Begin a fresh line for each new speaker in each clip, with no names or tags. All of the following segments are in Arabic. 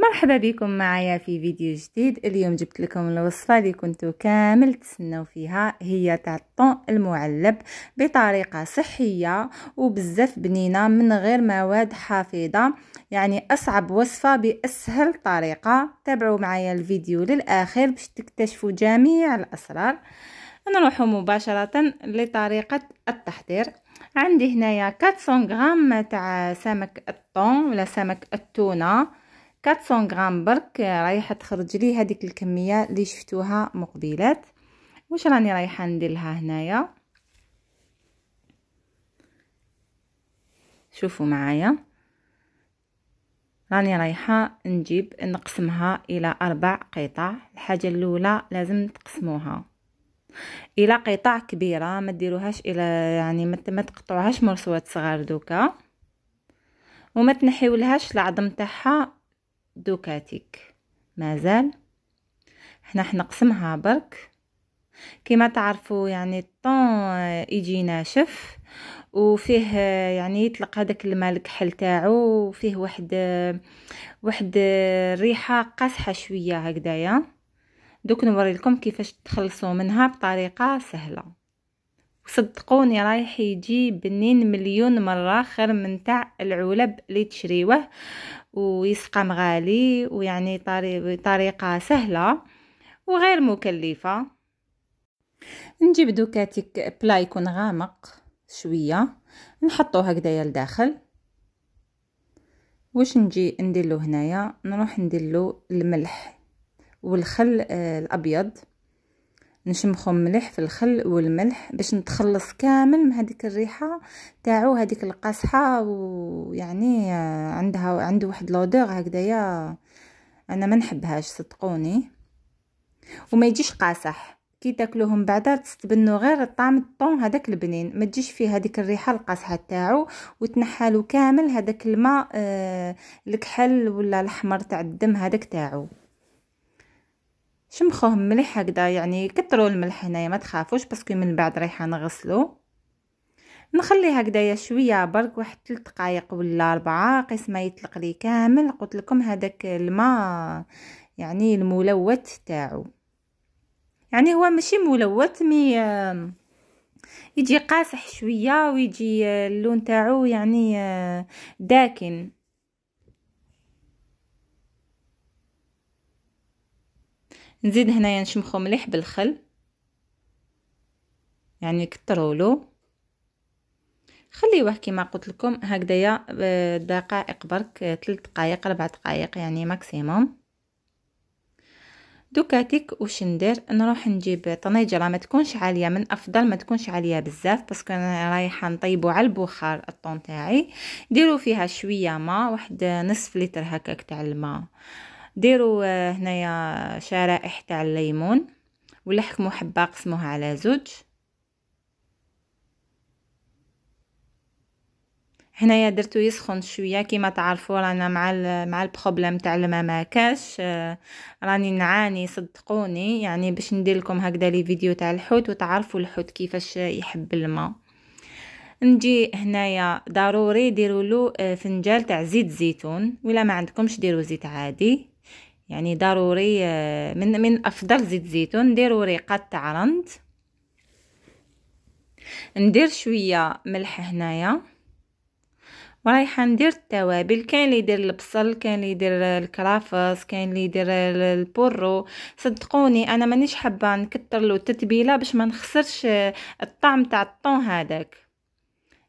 مرحبا بكم معايا في فيديو جديد اليوم جبت لكم الوصفه اللي كنتو كامل تسناو فيها هي تاع الطون المعلب بطريقه صحيه وبزاف بنينه من غير مواد حافظه يعني اصعب وصفه باسهل طريقه تابعوا معايا الفيديو للاخر باش تكتشفوا جميع الاسرار نروحوا مباشره لطريقه التحضير عندي هنايا 400 غرام تاع سمك الطون ولا سمك التونه 400 غرام برك رايحه تخرج لي هذيك الكميه اللي شفتوها مقبلات واش راني رايحه ندير لها هنايا شوفوا معايا راني رايحه نجيب نقسمها الى اربع قطع الحاجه الاولى لازم تقسموها الى قطع كبيره ما ديروهاش الى يعني ما تقطعوهاش مرسوات صغار دوكا وما تنحيولهاش العظم تاعها دوكاتيك مازال حنا حنقسمها برك كما تعرفوا يعني الطون يجي ناشف وفيه يعني يطلق هذاك الماء الكحل تاعو وفيه واحد واحد ريحه قاصحه شويه هكدايا دوك نوري لكم كيفاش تخلصوا منها بطريقه سهله صدقوني رايح يجي بنين مليون مرة خير من تاع العلب اللي تشريوه ويسقم غالي ويعني طريقة سهلة وغير مكلفة نجيب دوكاتيك بلا يكون غامق شوية نحطو هكذايا لداخل واش نجي ندير له هنايا نروح ندير له الملح والخل آه، الابيض نشمخو مليح في الخل والملح باش نتخلص كامل من هذيك الريحه تاعو هذيك القاصحه ويعني آه، عندها عنده واحد لودور هكذايا انا ما نحبهاش صدقوني وما يجيش قاصح كي تاكلوهم بعدا تستبنوا غير الطعم الطون هذاك البنين ما تجيش فيه هذيك الريحه القاصحه تاعو وتنحالو كامل هذاك الماء آه، الكحل ولا الاحمر تاع الدم هذاك تاعو شمخوه مليح هكذا يعني كتروا الملح هنايا ما تخافوش باسكو من بعد رايحه نغسلو نخليه هكذايا شويه برك واحد 3 دقائق ولا 4 قيس ما يطلق لي كامل قلت لكم هذاك الماء يعني الملوث تاعو يعني هو ماشي ملوث مي يجي قاسح شويه ويجي آه، اللون تاعو يعني آه، داكن نزيد هنايا نشمخو مليح بالخل يعني كترولو خليوه كيما قلت لكم هكذايا آه، دقائق برك 3 آه، دقائق 4 دقائق يعني ماكسيموم دوكاتيك واش ندير نروح نجيب طنيجره ما تكونش عاليه من افضل ما تكونش عاليه بزاف باسكو انا رايحه نطيبو على البخار الطون تاعي ديروا فيها شويه ما واحد نصف لتر هكاك تاع الماء ديروا آه، هنايا شرائح تاع الليمون ولحقموا حبه قسموها على زوج هنايا درتو يسخن شويه كيما تعرفوا رانا مع مع البروبليم تاع الما ما كاش آه، راني نعاني صدقوني يعني باش ندير لكم هكذا لي فيديو تاع الحوت وتعرفوا الحوت كيفاش يحب الماء نجي هنايا ضروري ديروا له آه، فنجال تاع زيت زيتون ولا ما عندكمش ديروا زيت عادي يعني ضروري من من افضل زيت زيتون نديرو ريقه تاع رند ندير شويه ملح هنايا ورايحه ندير التوابل كاين اللي يدير البصل كاين اللي يدير الكرافس كاين اللي يدير البورو صدقوني انا مانيش حابه نكثر له التتبيله باش ما نخسرش آه، الطعم تاع الطون هذاك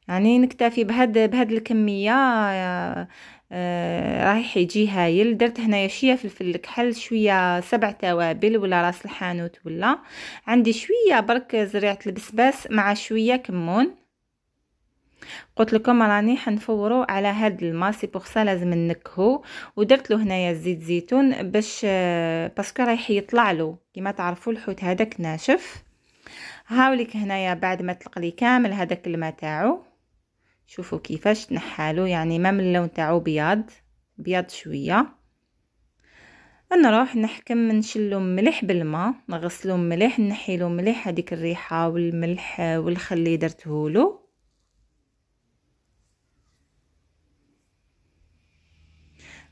يعني نكتفي بهاد بهاد الكميه آه، آه رايح يجي هايل درت هنايا شويه فلفل الكحل شويه سبع توابل ولا راس الحانوت ولا عندي شويه برك زريعه البسباس مع شويه كمون قلت لكم راني حنفورو على هاد الماء سي بوغ سا لازم نكهو ودرت له هنايا زيت زيتون باش آه، باسكو رايح يطلع له كما تعرفوا الحوت هذاك ناشف هاوليك هنايا بعد ما تلقلي كامل هذاك الماء تاعو شوفوا كيفاش نحالو يعني ما من اللون تاعو بياض بياض شويه نروح نحكم نشلو مليح بالماء نغسلو مليح نحيلو مليح هذيك الريحه والملح والخل اللي درتهولو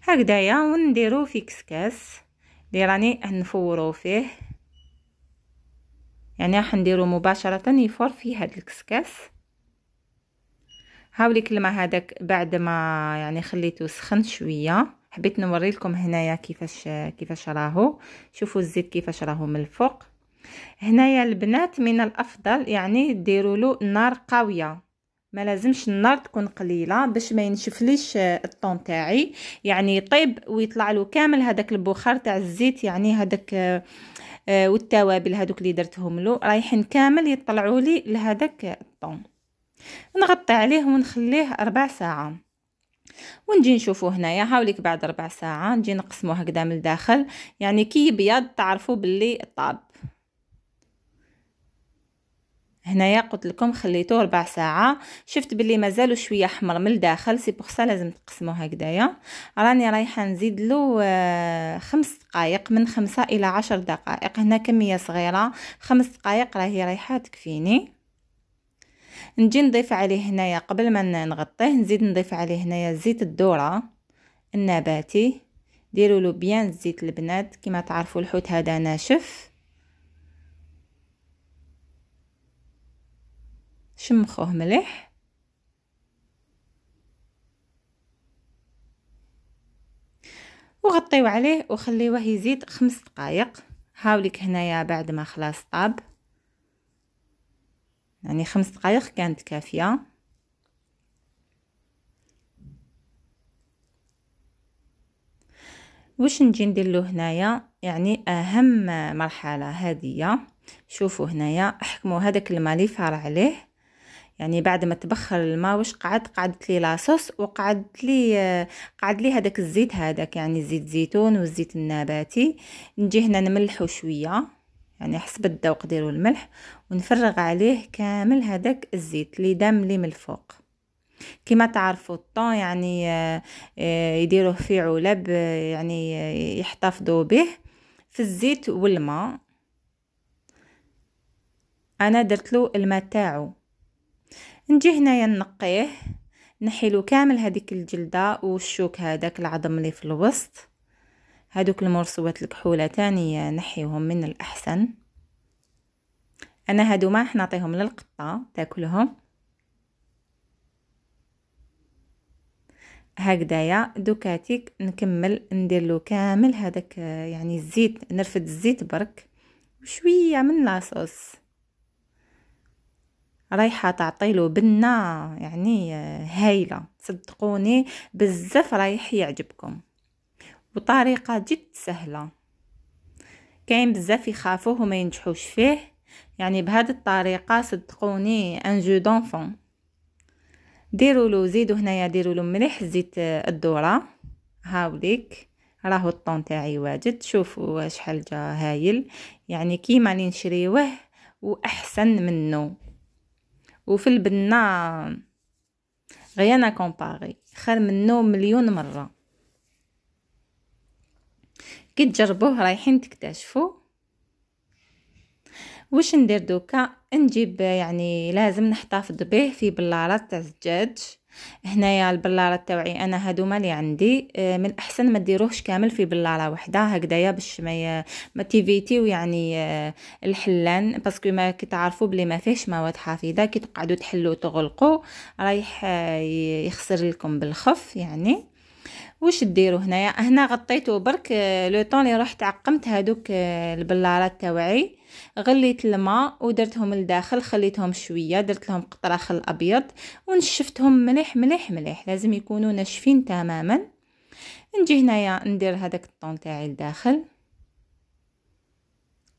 هكدايا ونديرو في كسكاس اللي راني نفورو فيه يعني راح نديرو مباشره يفور في هاد الكسكاس هاولي كل ما هذاك بعد ما يعني خليته سخن شويه حبيت نوري لكم هنايا كيفاش كيفاش راهو شوفوا الزيت كيفاش راهو من الفوق هنايا البنات من الافضل يعني ديروا له نار قويه ما لازمش النار تكون قليله باش ما ينشفليش الطون تاعي يعني يطيب ويطلع له كامل هذاك البخار تاع الزيت يعني هذاك آه، والتوابل هذوك اللي درتهم له رايحين كامل يطلعوا لي لهذاك الطون نغطي عليه ونخليه ربع ساعه ونجي نشوفو هنايا هاوليك بعد ربع ساعه نجي نقسمو هكذا من الداخل يعني كي يبيض تعرفوا باللي طاب هنايا قلت لكم خليته ربع ساعه شفت باللي مازالو شويه حمر من الداخل سي بوغ لازم تقسمو هكذايا راني رايحه نزيد له آه، خمس دقائق من خمسة الى عشر دقائق هنا كميه صغيره خمس دقائق راهي رايحه تكفيني نجي نضيف عليه هنايا قبل ما نغطيه نزيد نضيف عليه هنايا زيت الذره النباتي ديروا له بيان زيت البنات كما تعرفوا الحوت هذا ناشف شمخوه مليح وغطيو عليه وخليوه يزيد خمس دقائق هاوليك هنايا بعد ما خلاص طاب يعني خمس دقائق كانت كافيه واش نجي ندير له هنايا يعني اهم مرحله هادية شوفوا هنايا احكموا هذاك الماء اللي فار عليه يعني بعد ما تبخر الماء واش قعد قعدت لي لاصوص وقعد لي قعد لي هذاك الزيت هذاك يعني زيت زيتون والزيت النباتي نجي هنا نملحو شويه يعني حسب الذوق ديالو الملح ونفرغ عليه كامل هذاك الزيت اللي دام لي من الفوق كما تعرفوا الطون يعني آه، آه، يديروه في علب آه، يعني يحتفظوا به في الزيت والماء انا درت له الماء تاعو نجي هنايا نقيه نحيلو كامل هذيك الجلده والشوك هذاك العظم اللي في الوسط هادوك المرصوات الكحولة تاني نحيوهم من الأحسن أنا هادو ما حنعطيهم للقطة تاكلهم هكذايا دوكاتيك نكمل ندير له كامل هذاك يعني الزيت نرفد الزيت برك وشويه من لاصوص رايحه تعطي له بنه يعني هايله صدقوني بزاف رايح يعجبكم بطريقه جد سهله كاين بزاف يخافوه وما ينجحوش فيه يعني بهذه الطريقه صدقوني ان جو دونفون ديروا له زيدوا هنايا ديروا له مليح زيت الذره هاوليك راهو الطون تاعي واجد شوفوا شحال جا هايل يعني كيما اللي نشريوه واحسن منه وفي البنه غيانا كومباري خير منه مليون مره كي تجربوه رايحين تكتشفوا واش ندير دوكا نجيب يعني لازم نحتفظ به في بلارات تاع الزجاج هنايا البلارات تاوعي انا هادوما اللي عندي آه، من الاحسن ما ديروهش كامل في بلاره وحده هكذايا باش ما ما تيفيتيو يعني آه، الحلان باسكو ما تعرفوا بلي ما فيهش مواد حافظه كي تقعدوا تحلوا تغلقوا رايح آه، يخسر لكم بالخف يعني واش ديروا هنايا هنا غطيتو برك آه، لو طون اللي رحت عقمت هادوك آه، البلارات تاوعي غليت الماء ودرتهم لداخل خليتهم شويه درت لهم قطره خل ابيض ونشفتهم مليح مليح مليح لازم يكونوا ناشفين تماما نجي هنايا ندير هذاك الطون تاعي لداخل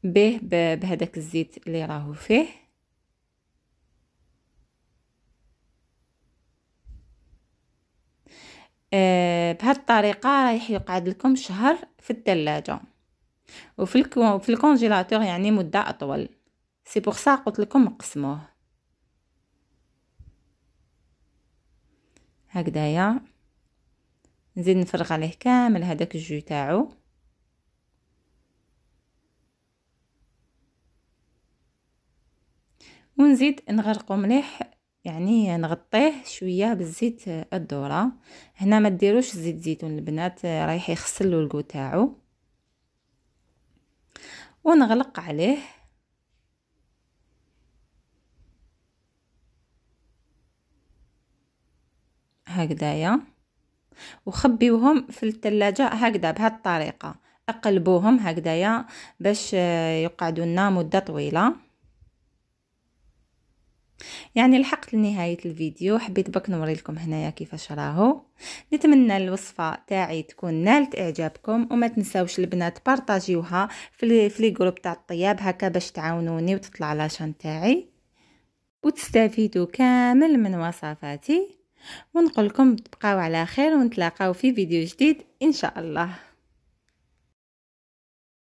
به بهذاك الزيت اللي راهو فيه آه الطريقة رايح يقعد لكم شهر في الثلاجة وفي في الكونجيلاتور يعني مدة أطول سي بوغ سا قلت لكم قسموه هكذايا نزيد نفرغ عليه كامل هذاك الجو تاعو ونزيد نغرقو مليح يعني نغطيه شويه بالزيت الذره هنا ما ديروش زيت زيتون البنات رايح يخسل له الكو تاعو ونغلق عليه هكذايا وخبيوهم في الثلاجه هكذا بهذه الطريقه اقلبوهم هكذايا باش يقعدوا لنا مده طويله يعني لحقت لنهاية الفيديو حبيت برك نوري لكم هنايا كيفاش راهو نتمنى الوصفة تاعي تكون نالت اعجابكم وما تنساوش البنات بارطاجيوها في لي جروب تاع الطياب هكا باش تعاونوني وتطلع لاشان تاعي وتستفيدوا كامل من وصفاتي ونقولكم تبقاو على خير ونتلاقاو في فيديو جديد ان شاء الله